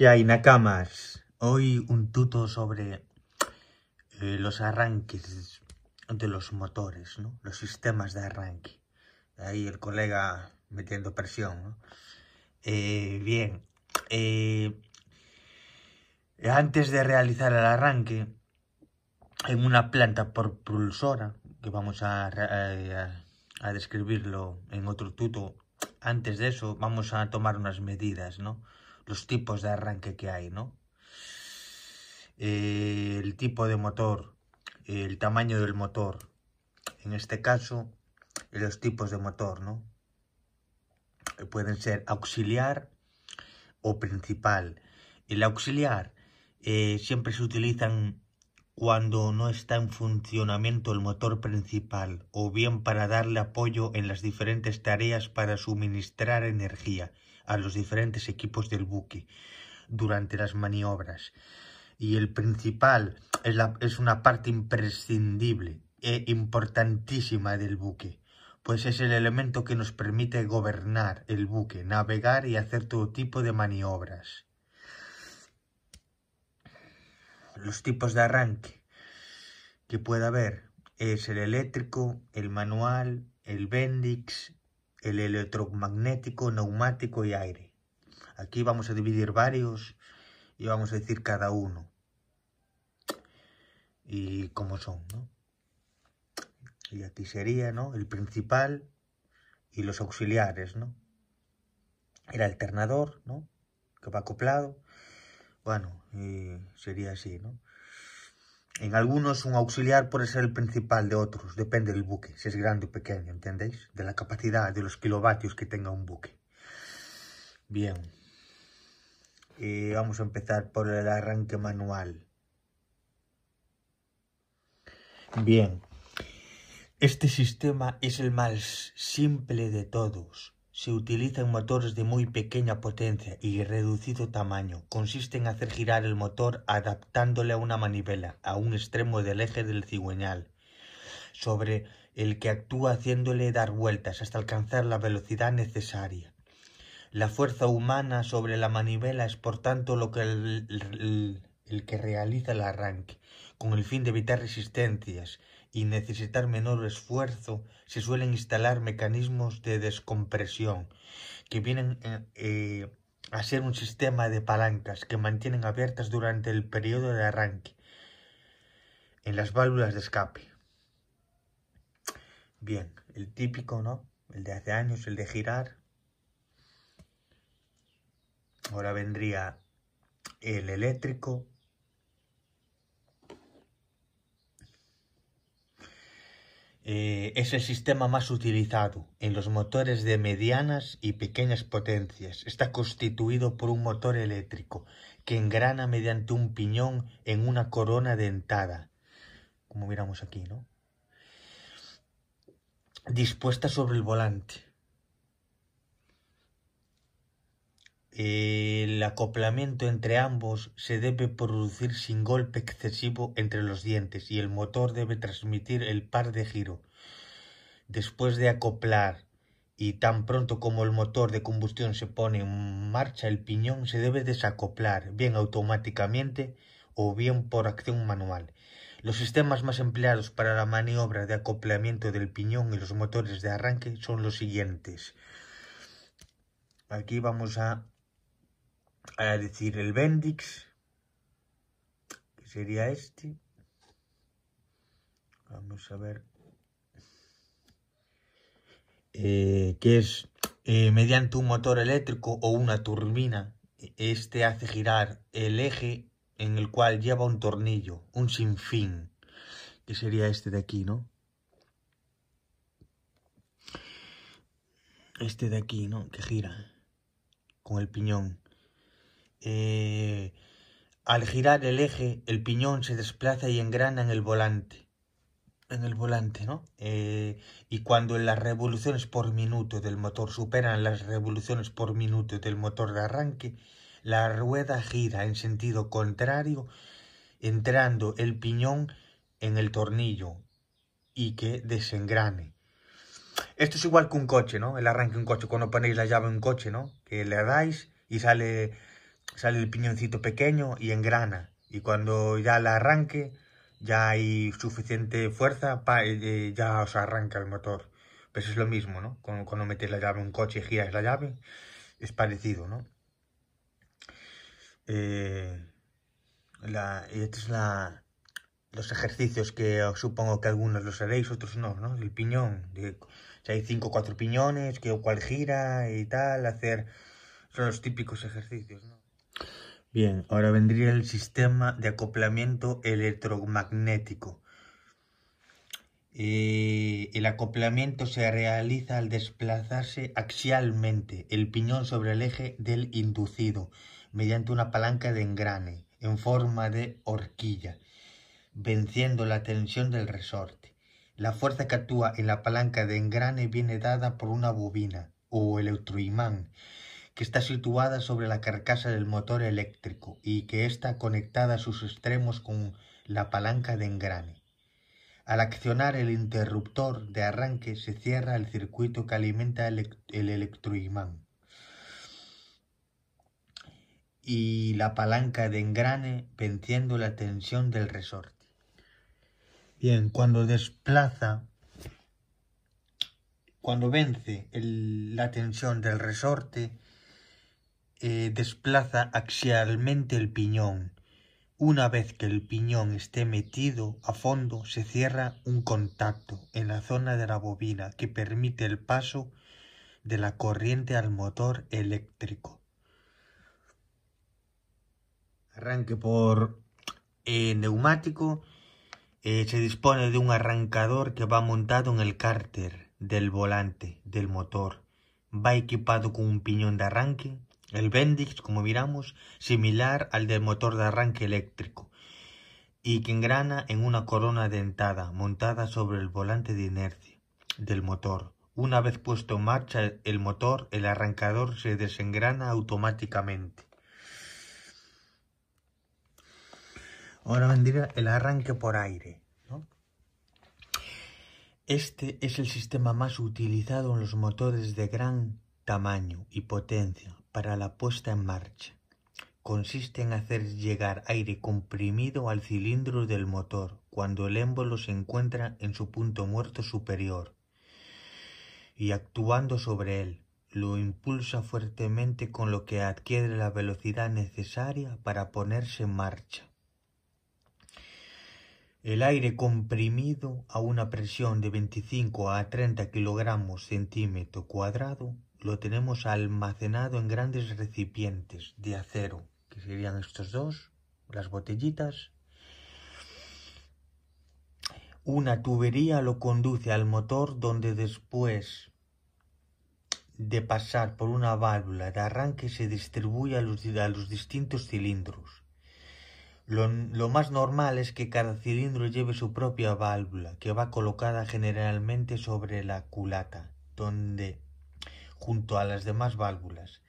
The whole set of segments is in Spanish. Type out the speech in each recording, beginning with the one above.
¿Qué hay, Nakamas? Hoy un tuto sobre eh, los arranques de los motores, ¿no? Los sistemas de arranque. Ahí el colega metiendo presión, ¿no? Eh, bien. Eh, antes de realizar el arranque, en una planta propulsora, que vamos eh, a, a describirlo en otro tuto, antes de eso vamos a tomar unas medidas, ¿no? los tipos de arranque que hay, ¿no? el tipo de motor, el tamaño del motor, en este caso, los tipos de motor, ¿no? Pueden ser auxiliar o principal. El auxiliar eh, siempre se utilizan cuando no está en funcionamiento el motor principal o bien para darle apoyo en las diferentes tareas para suministrar energía a los diferentes equipos del buque durante las maniobras. Y el principal es, una parte imprescindible e importantísima del buque, pues es el elemento que nos permite gobernar el buque, navegar y hacer todo tipo de maniobras. Los tipos de arranque que puede haber es el eléctrico, el manual, el Bendix, el electromagnético, neumático y aire. Aquí vamos a dividir varios y vamos a decir cada uno. Y cómo son, ¿no? Y aquí sería, ¿no? El principal y los auxiliares, ¿no? El alternador, ¿no? Que va acoplado. Bueno, y eh, sería así, ¿no? En algunos un auxiliar puede ser el principal de otros, depende del buque, si es grande o pequeño, ¿entendéis? De la capacidad, de los kilovatios que tenga un buque. Bien. Y eh, vamos a empezar por el arranque manual. Bien. Este sistema es el más simple de todos. Se utilizan motores de muy pequeña potencia y reducido tamaño. Consiste en hacer girar el motor adaptándole a una manivela, a un extremo del eje del cigüeñal, sobre el que actúa haciéndole dar vueltas hasta alcanzar la velocidad necesaria. La fuerza humana sobre la manivela es por tanto lo que el que realiza el arranque, con el fin de evitar resistencias y necesitar menor esfuerzo, se suelen instalar mecanismos de descompresión que vienen eh, a ser un sistema de palancas que mantienen abiertas durante el periodo de arranque en las válvulas de escape. Bien, el típico, ¿no? El de hace años, el de girar. Ahora vendría el eléctrico, Eh, es el sistema más utilizado en los motores de medianas y pequeñas potencias. Está constituido por un motor eléctrico que engrana mediante un piñón en una corona dentada, como miramos aquí, ¿no? Dispuesta sobre el volante. El acoplamiento entre ambos se debe producir sin golpe excesivo entre los dientes y el motor debe transmitir el par de giro. Después de acoplar y tan pronto como el motor de combustión se pone en marcha, el piñón se debe desacoplar, bien automáticamente o bien por acción manual. Los sistemas más empleados para la maniobra de acoplamiento del piñón y los motores de arranque son los siguientes. Aquí vamos a a decir el Bendix, que sería este. Vamos a ver. Eh, que es eh, mediante un motor eléctrico o una turbina. Este hace girar el eje en el cual lleva un tornillo, un sinfín, que sería este de aquí, ¿no? Este de aquí, ¿no? Que gira con el piñón. Eh, al girar el eje, el piñón se desplaza y engrana en el volante. En el volante, ¿no? Eh, y cuando las revoluciones por minuto del motor superan las revoluciones por minuto del motor de arranque, la rueda gira en sentido contrario, entrando el piñón en el tornillo y que desengrane. Esto es igual que un coche, ¿no? El arranque un coche, cuando ponéis la llave en un coche, ¿no? Que le dais y sale sale el piñoncito pequeño y engrana. Y cuando ya la arranque, ya hay suficiente fuerza, para eh, eh, ya os arranca el motor. Pues es lo mismo, ¿no? Cuando, metes la llave en un coche y giras la llave, es parecido, ¿no? Eh, estos es los ejercicios que os supongo que algunos los haréis, otros no, ¿no? El piñón, de, si hay cinco o cuatro piñones, que cual gira y tal, hacer... Son los típicos ejercicios, ¿no? Bien, ahora vendría el sistema de acoplamiento electromagnético. Eh, el acoplamiento se realiza al desplazarse axialmente el piñón sobre el eje del inducido mediante una palanca de engrane en forma de horquilla, venciendo la tensión del resorte. La fuerza que actúa en la palanca de engrane viene dada por una bobina o electroimán que está situada sobre la carcasa del motor eléctrico y que está conectada a sus extremos con la palanca de engrane. Al accionar el interruptor de arranque se cierra el circuito que alimenta el, electroimán y la palanca de engrane venciendo la tensión del resorte. Bien, cuando desplaza, cuando vence la tensión del resorte, eh, desplaza axialmente el piñón. Una vez que el piñón esté metido a fondo, se cierra un contacto en la zona de la bobina que permite el paso de la corriente al motor eléctrico. Arranque por eh, neumático. Eh, se dispone de un arrancador que va montado en el cárter del volante del motor. Va equipado con un piñón de arranque el Bendix, como miramos, similar al del motor de arranque eléctrico y que engrana en una corona dentada montada sobre el volante de inercia del motor. Una vez puesto en marcha el motor, el arrancador se desengrana automáticamente. Ahora vendría el arranque por aire. Este es el sistema más utilizado en los motores de gran tamaño y potencia, para la puesta en marcha. Consiste en hacer llegar aire comprimido al cilindro del motor cuando el émbolo se encuentra en su punto muerto superior y actuando sobre él, lo impulsa fuertemente con lo que adquiere la velocidad necesaria para ponerse en marcha. El aire comprimido a una presión de 25 a 30 kilogramos centímetro cuadrado lo tenemos almacenado en grandes recipientes de acero, que serían estos dos, las botellitas. Una tubería lo conduce al motor donde después de pasar por una válvula de arranque se distribuye a los, distintos cilindros. Lo, lo, más normal es que cada cilindro lleve su propia válvula, que va colocada generalmente sobre la culata, donde junto a las demás válvulas.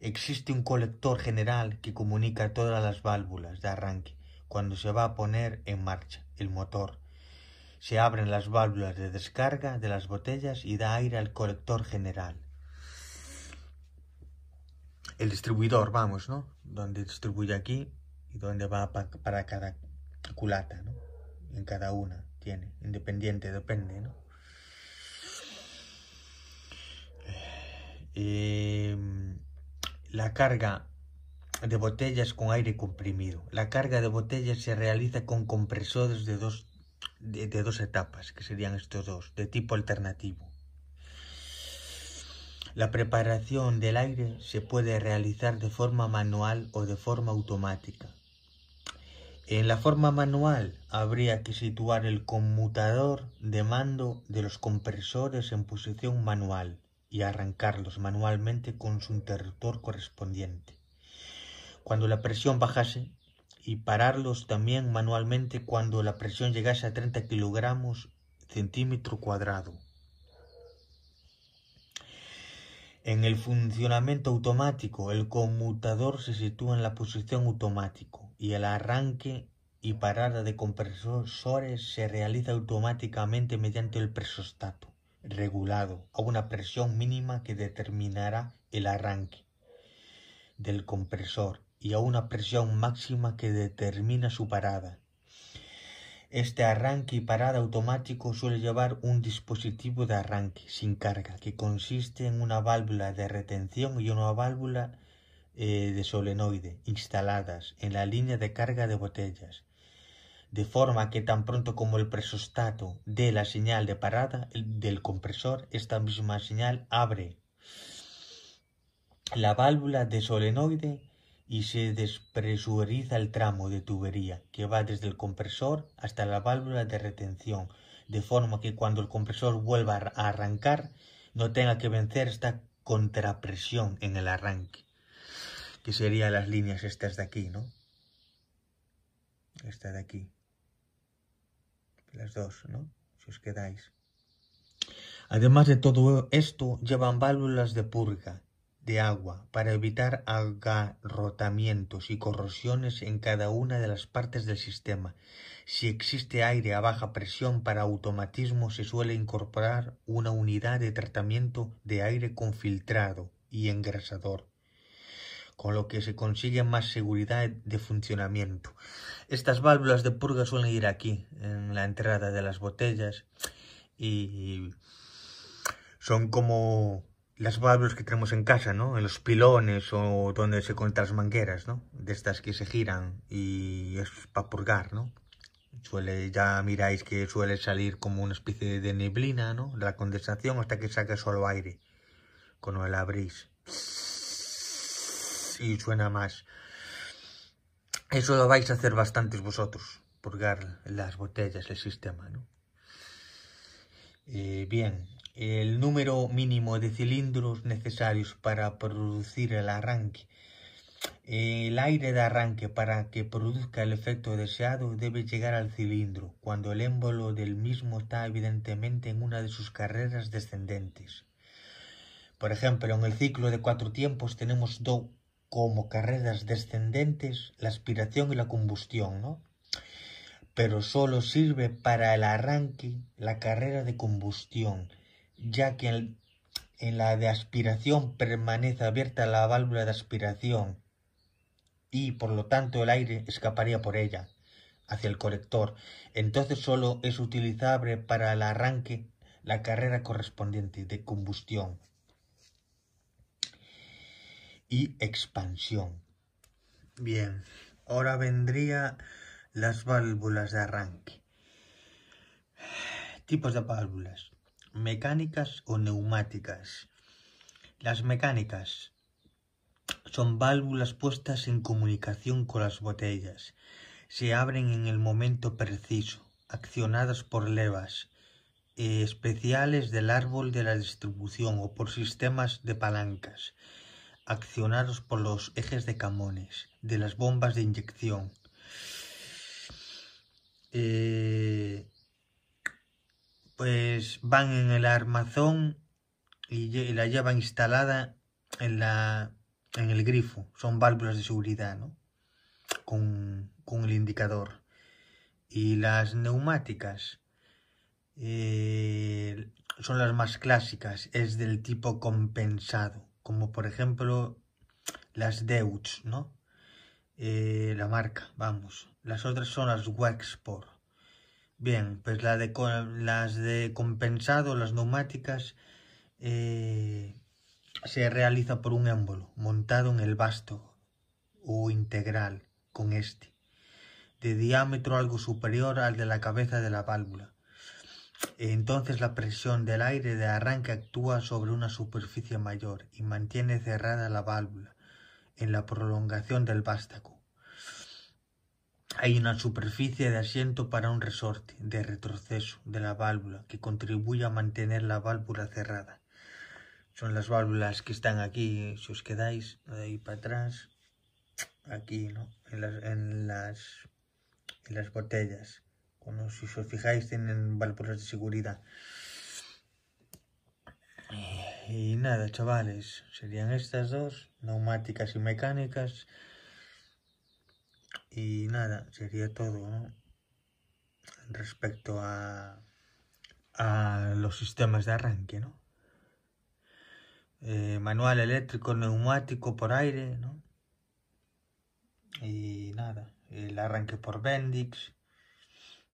Existe un colector general que comunica todas las válvulas de arranque cuando se va a poner en marcha el motor. Se abren las válvulas de descarga de las botellas y da aire al colector general. El distribuidor, vamos, ¿no? Donde distribuye aquí y donde va para cada culata, ¿no? En cada una tiene, independiente, depende, ¿no? Em, la carga de botellas con aire comprimido. La carga de botellas se realiza con compresores de dos, de dos etapas, que serían estos dos, de tipo alternativo. La preparación del aire se puede realizar de forma manual o de forma automática. En la forma manual habría que situar el conmutador de mando de los compresores en posición manual y arrancarlos manualmente con su interruptor correspondiente. Cuando la presión bajase, y pararlos también manualmente cuando la presión llegase a 30 kilogramos centímetro cuadrado. En el funcionamiento automático, el conmutador se sitúa en la posición automático y el arranque y parada de compresores se realiza automáticamente mediante el presostato regulado a una presión mínima que determinará el arranque del compresor y a una presión máxima que determina su parada. Este arranque y parada automático suele llevar un dispositivo de arranque sin carga que consiste en una válvula de retención y una válvula eh, de solenoide instaladas en la línea de carga de botellas de forma que tan pronto como el presostato dé la señal de parada del compresor, esta misma señal abre la válvula de solenoide y se despresuriza el tramo de tubería que va desde el compresor hasta la válvula de retención, de forma que cuando el compresor vuelva a arrancar no tenga que vencer esta contrapresión en el arranque, que serían las líneas estas de aquí, ¿no? Esta de aquí. ¿no? Si os quedáis. Además de todo esto, llevan válvulas de purga de agua para evitar agarrotamientos y corrosiones en cada una de las partes del sistema. Si existe aire a baja presión para automatismo se suele incorporar una unidad de tratamiento de aire con filtrado y engrasador, con lo que se consigue más seguridad de funcionamiento. Estas válvulas de purga suelen ir aquí, en la entrada de las botellas y son como las válvulas que tenemos en casa, ¿no? En los pilones o donde se encuentran las mangueras, ¿no? De estas que se giran y es para purgar, ¿no? Suele, ya miráis que suele salir como una especie de neblina, ¿no? La condensación hasta que saque solo aire. Cuando la abrís. Y suena más. Eso lo vais a hacer bastantes vosotros purgar las botellas, del sistema. ¿no? Eh, bien, el número mínimo de cilindros necesarios para producir el arranque. El aire de arranque para que produzca el efecto deseado debe llegar al cilindro, cuando el émbolo del mismo está evidentemente en una de sus carreras descendentes. Por ejemplo, en el ciclo de cuatro tiempos tenemos dos como carreras descendentes la aspiración y la combustión, ¿no? pero solo sirve para el arranque, la carrera de combustión, ya que en, la de aspiración permanece abierta la válvula de aspiración y por lo tanto el aire escaparía por ella hacia el colector. Entonces solo es utilizable para el arranque la carrera correspondiente de combustión y expansión. Bien, ahora vendría las válvulas de arranque. Tipos de válvulas. Mecánicas o neumáticas. Las mecánicas son válvulas puestas en comunicación con las botellas. Se abren en el momento preciso, accionadas por levas eh, especiales del árbol de la distribución o por sistemas de palancas, accionados por los ejes de camones de las bombas de inyección. Eh, pues van en el armazón y la llevan instalada en, en el grifo. Son válvulas de seguridad, Con, el indicador. Y las neumáticas eh, son las más clásicas. Es del tipo compensado. Como por ejemplo las Deutz, ¿no? Eh, la marca, vamos. Las otras son las Wexpor. Bien, pues la de, las de compensado, las neumáticas, eh, se realiza por un émbolo montado en el basto o integral con este, de diámetro algo superior al de la cabeza de la válvula. Entonces la presión del aire de arranque actúa sobre una superficie mayor y mantiene cerrada la válvula en la prolongación del vástago. Hay una superficie de asiento para un resorte de retroceso de la válvula que contribuye a mantener la válvula cerrada. Son las válvulas que están aquí, si os quedáis ahí para atrás, aquí, ¿no? En las, en las, en las botellas. Cuando, si os fijáis, tienen válvulas de seguridad. Y nada, chavales, serían estas dos, neumáticas y mecánicas. Y nada, sería todo, ¿no? Respecto a, a los sistemas de arranque, ¿no? Eh, manual eléctrico, neumático por aire, ¿no? Y nada, el arranque por Bendix,